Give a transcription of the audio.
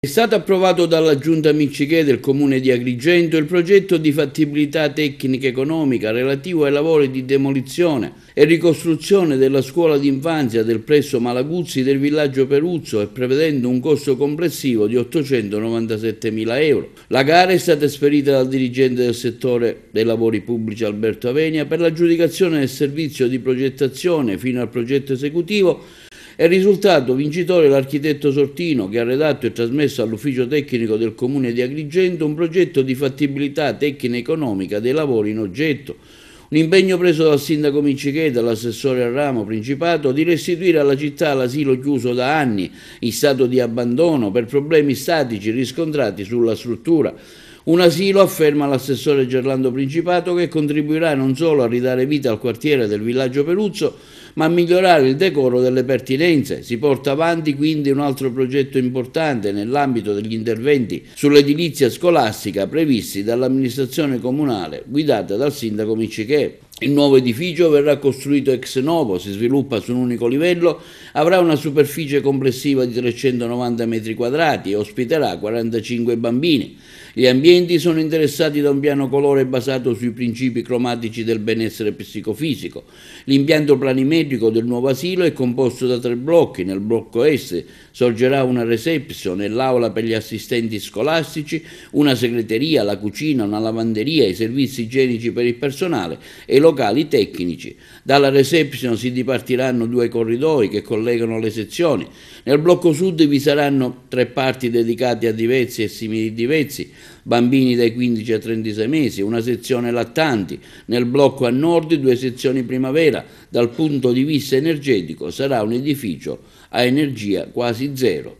È stato approvato dalla Giunta Micciche del Comune di Agrigento il progetto di fattibilità tecnica economica relativo ai lavori di demolizione e ricostruzione della scuola d'infanzia del presso Malaguzzi del villaggio Peruzzo e prevedendo un costo complessivo di 897 mila euro. La gara è stata esperita dal dirigente del settore dei lavori pubblici Alberto Avenia per l'aggiudicazione del servizio di progettazione fino al progetto esecutivo è risultato vincitore l'architetto Sortino che ha redatto e trasmesso all'ufficio tecnico del comune di Agrigento un progetto di fattibilità tecnico-economica dei lavori in oggetto, un impegno preso dal sindaco e l'assessore al ramo principato, di restituire alla città l'asilo chiuso da anni in stato di abbandono per problemi statici riscontrati sulla struttura. Un asilo, afferma l'assessore Gerlando Principato, che contribuirà non solo a ridare vita al quartiere del villaggio Peruzzo, ma a migliorare il decoro delle pertinenze. Si porta avanti quindi un altro progetto importante nell'ambito degli interventi sull'edilizia scolastica previsti dall'amministrazione comunale guidata dal sindaco Miccichè. Il nuovo edificio verrà costruito ex novo, si sviluppa su un unico livello, avrà una superficie complessiva di 390 metri quadrati e ospiterà 45 bambini. Gli ambienti sono interessati da un piano colore basato sui principi cromatici del benessere psicofisico. L'impianto planimetrico del nuovo asilo è composto da tre blocchi. Nel blocco S sorgerà una reception e l'aula per gli assistenti scolastici, una segreteria, la cucina, una lavanderia, i servizi igienici per il personale e lo locali tecnici. Dalla reception si dipartiranno due corridoi che collegano le sezioni. Nel blocco sud vi saranno tre parti dedicate a diversi e simili diversi, bambini dai 15 ai 36 mesi, una sezione lattanti. Nel blocco a nord due sezioni primavera. Dal punto di vista energetico sarà un edificio a energia quasi zero.